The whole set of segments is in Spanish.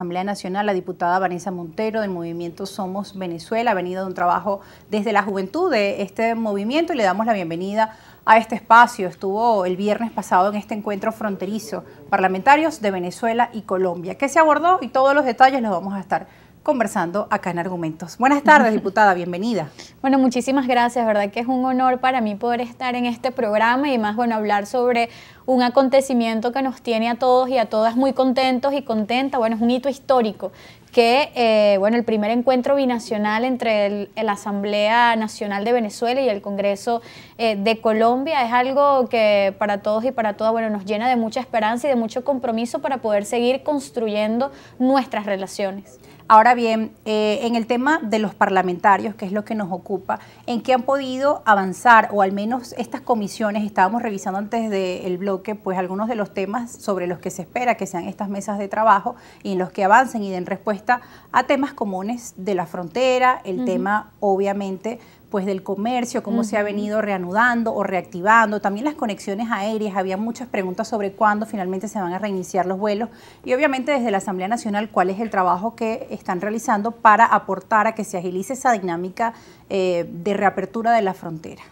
Asamblea Nacional, la diputada Vanessa Montero del movimiento Somos Venezuela, ha venido de un trabajo desde la juventud de este movimiento y le damos la bienvenida a este espacio. Estuvo el viernes pasado en este encuentro fronterizo, parlamentarios de Venezuela y Colombia, ¿Qué se abordó y todos los detalles los vamos a estar conversando acá en Argumentos. Buenas tardes, diputada, bienvenida. Bueno, muchísimas gracias, verdad que es un honor para mí poder estar en este programa y más, bueno, hablar sobre un acontecimiento que nos tiene a todos y a todas muy contentos y contentas. Bueno, es un hito histórico que, eh, bueno, el primer encuentro binacional entre la Asamblea Nacional de Venezuela y el Congreso eh, de Colombia es algo que para todos y para todas, bueno, nos llena de mucha esperanza y de mucho compromiso para poder seguir construyendo nuestras relaciones. Ahora bien, eh, en el tema de los parlamentarios, que es lo que nos ocupa, ¿en qué han podido avanzar o al menos estas comisiones? Estábamos revisando antes del bloque pues algunos de los temas sobre los que se espera que sean estas mesas de trabajo y en los que avancen y den respuesta a temas comunes de la frontera, el tema obviamente pues del comercio, cómo se ha venido reanudando o reactivando, también las conexiones aéreas, había muchas preguntas sobre cuándo finalmente se van a reiniciar los vuelos y obviamente desde la Asamblea Nacional cuál es el trabajo que están realizando para aportar a que se agilice esa dinámica eh, de reapertura de la frontera.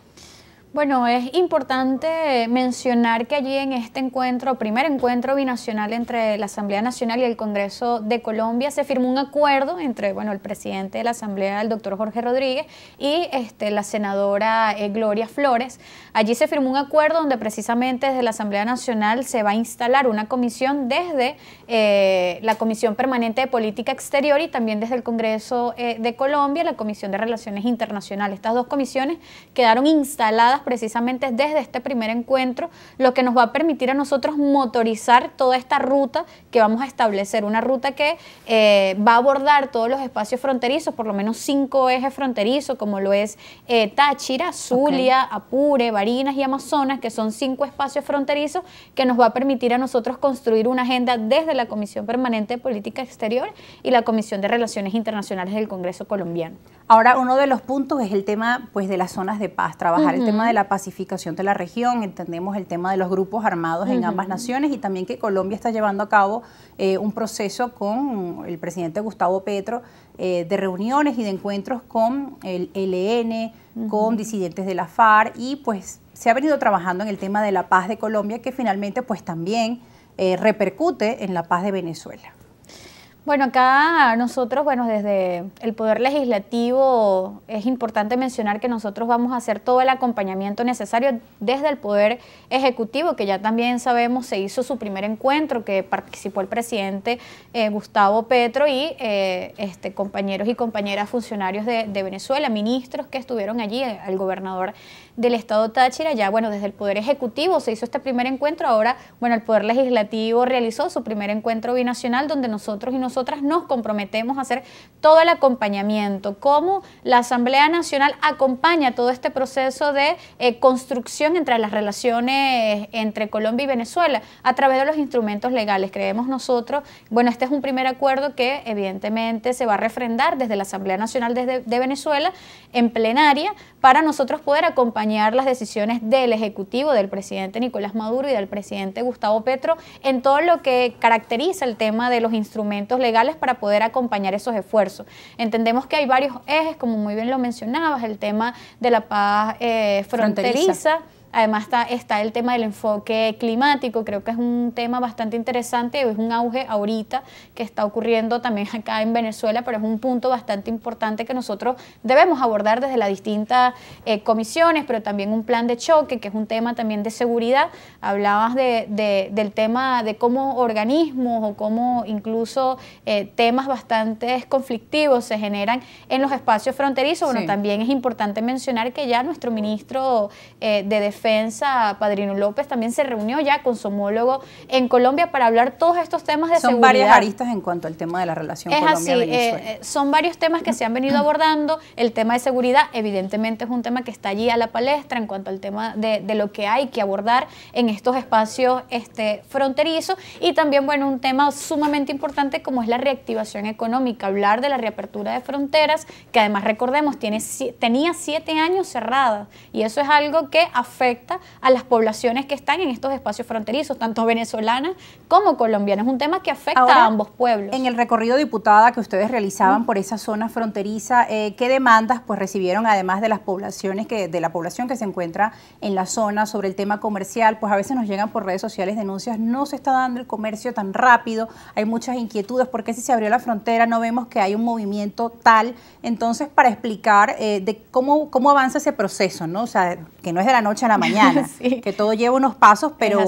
Bueno, es importante mencionar que allí en este encuentro, primer encuentro binacional entre la Asamblea Nacional y el Congreso de Colombia, se firmó un acuerdo entre bueno, el presidente de la Asamblea, el doctor Jorge Rodríguez, y este, la senadora eh, Gloria Flores. Allí se firmó un acuerdo donde precisamente desde la Asamblea Nacional se va a instalar una comisión desde eh, la Comisión Permanente de Política Exterior y también desde el Congreso eh, de Colombia, la Comisión de Relaciones Internacionales. Estas dos comisiones quedaron instaladas precisamente desde este primer encuentro, lo que nos va a permitir a nosotros motorizar toda esta ruta que vamos a establecer, una ruta que eh, va a abordar todos los espacios fronterizos, por lo menos cinco ejes fronterizos, como lo es eh, Táchira, Zulia, Apure, Barinas y Amazonas, que son cinco espacios fronterizos que nos va a permitir a nosotros construir una agenda desde la Comisión Permanente de Política Exterior y la Comisión de Relaciones Internacionales del Congreso colombiano. Ahora, uno de los puntos es el tema pues, de las zonas de paz, trabajar el tema de la pacificación de la región, entendemos el tema de los grupos armados en ambas naciones y también que Colombia está llevando a cabo eh, un proceso con el presidente Gustavo Petro eh, de reuniones y de encuentros con el e LN, con disidentes de la FARC y pues se ha venido trabajando en el tema de la paz de Colombia que finalmente pues también eh, repercute en la paz de Venezuela. Bueno, acá nosotros, bueno, desde el Poder Legislativo es importante mencionar que nosotros vamos a hacer todo el acompañamiento necesario desde el Poder Ejecutivo, que ya también sabemos se hizo su primer encuentro, que participó el presidente eh, Gustavo Petro y eh, este, compañeros y compañeras funcionarios de, de Venezuela, ministros que estuvieron allí, el gobernador del Estado Táchira, ya bueno, desde el Poder Ejecutivo se hizo este primer encuentro, ahora bueno, el Poder Legislativo realizó su primer encuentro binacional donde nosotros y nosotras nos comprometemos a hacer todo el acompañamiento, cómo la Asamblea Nacional acompaña todo este proceso de eh, construcción entre las relaciones entre Colombia y Venezuela a través de los instrumentos legales. Creemos nosotros, bueno, este es un primer acuerdo que evidentemente se va a refrendar desde la Asamblea Nacional de, de Venezuela en plenaria para nosotros poder acompañar las decisiones del Ejecutivo, del presidente Nicolás Maduro y del presidente Gustavo Petro en todo lo que caracteriza el tema de los instrumentos legales para poder acompañar esos esfuerzos. Entendemos que hay varios ejes, como muy bien lo mencionabas, el tema de la paz eh, fronteriza Además está, está el tema del enfoque climático, creo que es un tema bastante interesante, es un auge ahorita que está ocurriendo también acá en Venezuela, pero es un punto bastante importante que nosotros debemos abordar desde las distintas eh, comisiones, pero también un plan de choque, que es un tema también de seguridad. Hablabas de, del tema de cómo organismos o cómo incluso eh, temas bastante conflictivos se generan en los espacios fronterizos. Bueno, también es importante mencionar que ya nuestro ministro eh, de Defensa Padrino López también se reunió ya con su homólogo en Colombia para hablar todos estos temas de son seguridad. Son varias aristas en cuanto al tema de la relación Colombia-Venezuela. Eh, eh, son varios temas que se han venido abordando. El tema de seguridad, evidentemente, es un tema que está allí a la palestra en cuanto al tema de, de lo que hay que abordar en estos espacios este, fronterizos. Y también, bueno, un tema sumamente importante como es la reactivación económica. Hablar de la reapertura de fronteras, que además recordemos tiene, tenía siete años cerrada. Y eso es algo que afecta afecta a las poblaciones que están en estos espacios fronterizos, tanto venezolanas como colombianas. Es un tema que afecta a ambos pueblos. En el recorrido diputada que ustedes realizaban mm. por esa zona fronteriza, eh, ¿qué demandas pues recibieron además de las poblaciones que de la población que se encuentra en la zona sobre el tema comercial? Pues a veces nos llegan por redes sociales denuncias, no se está dando el comercio tan rápido, hay muchas inquietudes, porque si se abrió la frontera no vemos que hay un movimiento tal? Entonces, para explicar eh, de cómo, cómo avanza ese proceso, ¿no? O sea, que no es de la noche a la mañana, que todo lleva unos pasos, pero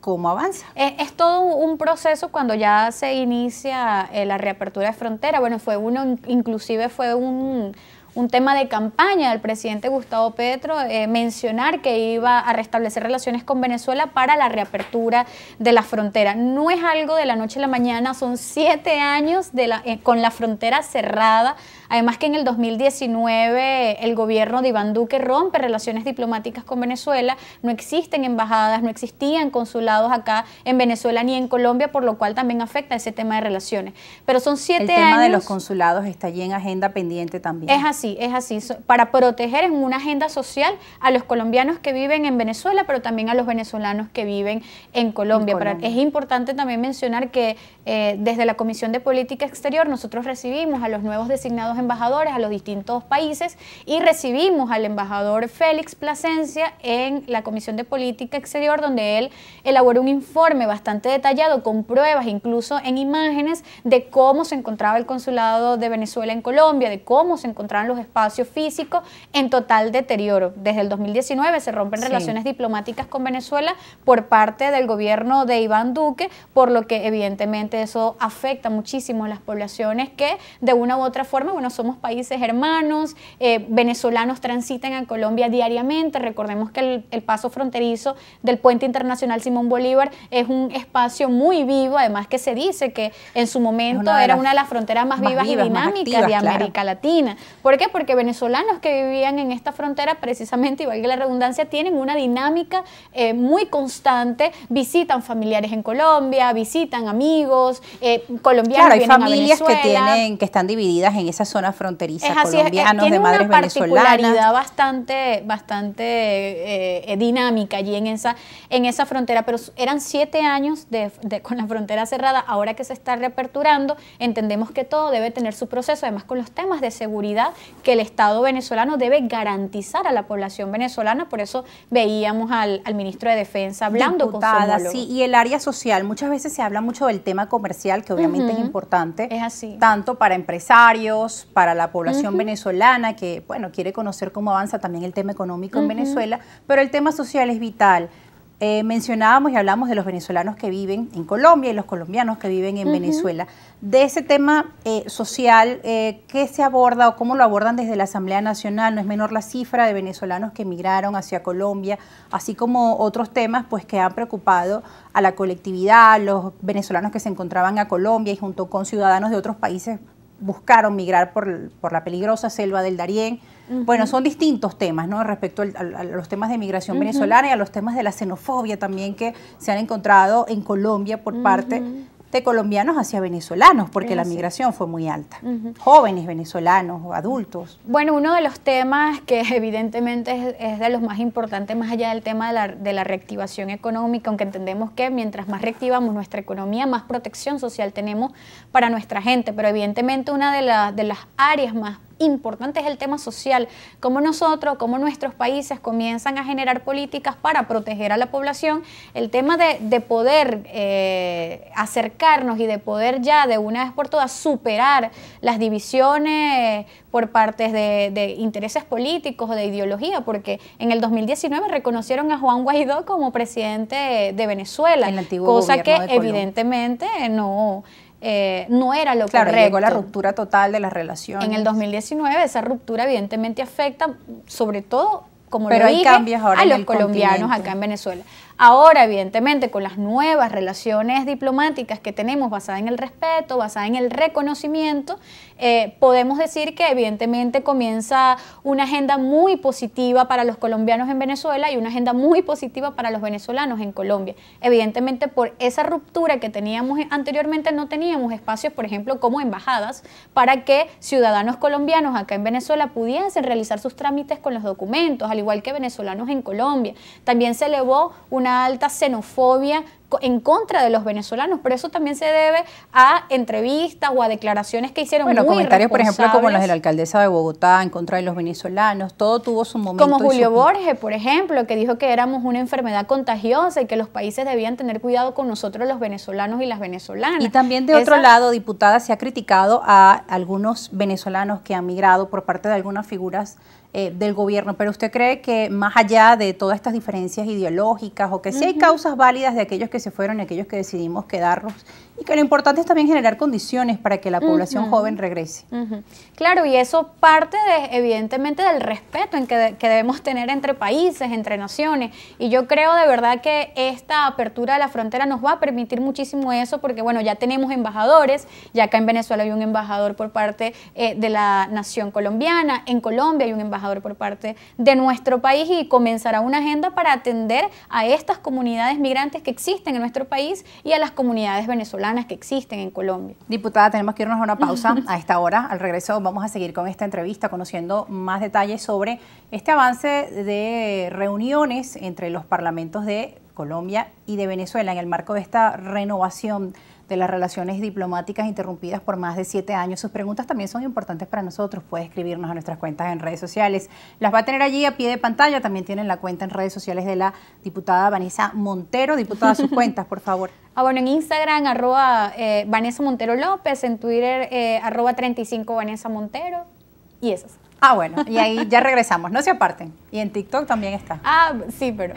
¿cómo avanza? Es, todo un proceso cuando ya se inicia eh, la reapertura de frontera. Bueno, fue uno, inclusive fue un, un tema de campaña del presidente Gustavo Petro, eh, mencionar que iba a restablecer relaciones con Venezuela para la reapertura de la frontera. No es algo de la noche a la mañana, son siete años de la, eh, con la frontera cerrada Además que en el 2019 el gobierno de Iván Duque rompe relaciones diplomáticas con Venezuela, no existen embajadas, no existían consulados acá en Venezuela ni en Colombia, por lo cual también afecta ese tema de relaciones. Pero son siete años... El tema de los consulados está allí en agenda pendiente también. Es así, es así. Para proteger en una agenda social a los colombianos que viven en Venezuela, pero también a los venezolanos que viven en Colombia. Es importante también mencionar que eh, desde la Comisión de Política Exterior nosotros recibimos a los nuevos designados embajadores a los distintos países y recibimos al embajador Félix Plasencia en la Comisión de Política Exterior, donde él elaboró un informe bastante detallado con pruebas, incluso en imágenes, de cómo se encontraba el consulado de Venezuela en Colombia, de cómo se encontraban los espacios físicos en total deterioro. Desde el 2019 se rompen relaciones diplomáticas con Venezuela por parte del gobierno de Iván Duque, por lo que evidentemente eso afecta muchísimo a las poblaciones que de una u otra forma, bueno, somos países hermanos, eh, venezolanos transitan a Colombia diariamente, recordemos que el, paso fronterizo del puente internacional Simón Bolívar es un espacio muy vivo, además que se dice que en su momento era una de las fronteras más, vivas, y dinámicas de América Latina. ¿Por qué? Porque venezolanos que vivían en esta frontera, precisamente, y que la redundancia, tienen una dinámica eh, muy constante, visitan familiares en Colombia, visitan amigos, eh, colombianos vienen familias a Venezuela. que tienen, que están divididas en esa zona zona fronteriza, es así, es, tiene una particularidad bastante, bastante eh, eh, dinámica allí en esa, en esa frontera, pero eran siete años de, con la frontera cerrada, ahora que se está reaperturando, entendemos que todo debe tener su proceso, además con los temas de seguridad que el Estado venezolano debe garantizar a la población venezolana, por eso veíamos al, al ministro de Defensa hablando con su y el área social, muchas veces se habla mucho del tema comercial, que obviamente es importante, es así. tanto para empresarios, para la población venezolana que, bueno, quiere conocer cómo avanza también el tema económico en Venezuela, pero el tema social es vital. Eh, mencionábamos y hablamos de los venezolanos que viven en Colombia y los colombianos que viven en Venezuela. De ese tema eh, social, eh, ¿qué se aborda o cómo lo abordan desde la Asamblea Nacional? No es menor la cifra de venezolanos que emigraron hacia Colombia, así como otros temas pues, que han preocupado a la colectividad, los venezolanos que se encontraban a Colombia y junto con ciudadanos de otros países buscaron migrar por, la peligrosa selva del Darién. Bueno, son distintos temas, ¿no? Respecto a, los temas de migración venezolana y a los temas de la xenofobia también que se han encontrado en Colombia por parte de colombianos hacia venezolanos, porque la migración fue muy alta. Jóvenes venezolanos o adultos. Bueno, uno de los temas que evidentemente es, de los más importantes, más allá del tema de la, de la, reactivación económica, aunque entendemos que mientras más reactivamos nuestra economía, más protección social tenemos para nuestra gente, pero evidentemente una de, de las áreas más importante es el tema social, cómo nosotros, como nuestros países comienzan a generar políticas para proteger a la población, el tema de, poder eh, acercarnos y de poder ya de una vez por todas superar las divisiones por partes de, intereses políticos o de ideología, porque en el 2019 reconocieron a Juan Guaidó como presidente de Venezuela, cosa que evidentemente no eh, no era lo que correcto. la ruptura total de la relación En el 2019 esa ruptura evidentemente afecta sobre todo, como lo cambios ahora a los colombianos acá en Venezuela. Ahora, evidentemente, con las nuevas relaciones diplomáticas que tenemos basadas en el respeto, basada en el reconocimiento, eh, podemos decir que evidentemente comienza una agenda muy positiva para los colombianos en Venezuela y una agenda muy positiva para los venezolanos en Colombia. Evidentemente, por esa ruptura que teníamos anteriormente, no teníamos espacios, por ejemplo, como embajadas, para que ciudadanos colombianos acá en Venezuela pudiesen realizar sus trámites con los documentos, al igual que venezolanos en Colombia. También se elevó una alta xenofobia en contra de los venezolanos, pero eso también se debe a entrevistas o a declaraciones que hicieron bueno, comentarios, por ejemplo, como los de la alcaldesa de Bogotá en contra de los venezolanos, todo tuvo su momento. Como Julio Borges, por ejemplo, que dijo que éramos una enfermedad contagiosa y que los países debían tener cuidado con nosotros los venezolanos y las venezolanas. Y también de otro lado, diputada, se ha criticado a algunos venezolanos que han migrado por parte de algunas figuras eh, del gobierno, pero usted cree que más allá de todas estas diferencias ideológicas o que si hay causas válidas de aquellos que se fueron aquellos que decidimos quedarnos. Y que lo importante es también generar condiciones para que la población joven regrese. Claro, y eso parte evidentemente del respeto en que, debemos tener entre países, entre naciones. Y yo creo de verdad que esta apertura de la frontera nos va a permitir muchísimo eso, porque bueno, ya tenemos embajadores, ya acá en Venezuela hay un embajador por parte eh, de la nación colombiana, en Colombia hay un embajador por parte de nuestro país y comenzará una agenda para atender a estas comunidades migrantes que existen en nuestro país y a las comunidades venezolanas que existen en Colombia. Diputada, tenemos que irnos a una pausa a esta hora. Al regreso vamos a seguir con esta entrevista conociendo más detalles sobre este avance de reuniones entre los parlamentos de Colombia y de Venezuela en el marco de esta renovación de las relaciones diplomáticas interrumpidas por más de siete años. Sus preguntas también son importantes para nosotros. Puede escribirnos a nuestras cuentas en redes sociales. Las va a tener allí a pie de pantalla. También tienen la cuenta en redes sociales de la diputada Vanessa Montero. Diputada, sus cuentas, por favor. Ah, bueno, en Instagram, arroba eh, Vanessa Montero López, en Twitter, eh, arroba 35 Vanessa Montero, y esas. Ah, bueno, y ahí ya regresamos, no se aparten. Y en TikTok también está. Ah, sí, pero...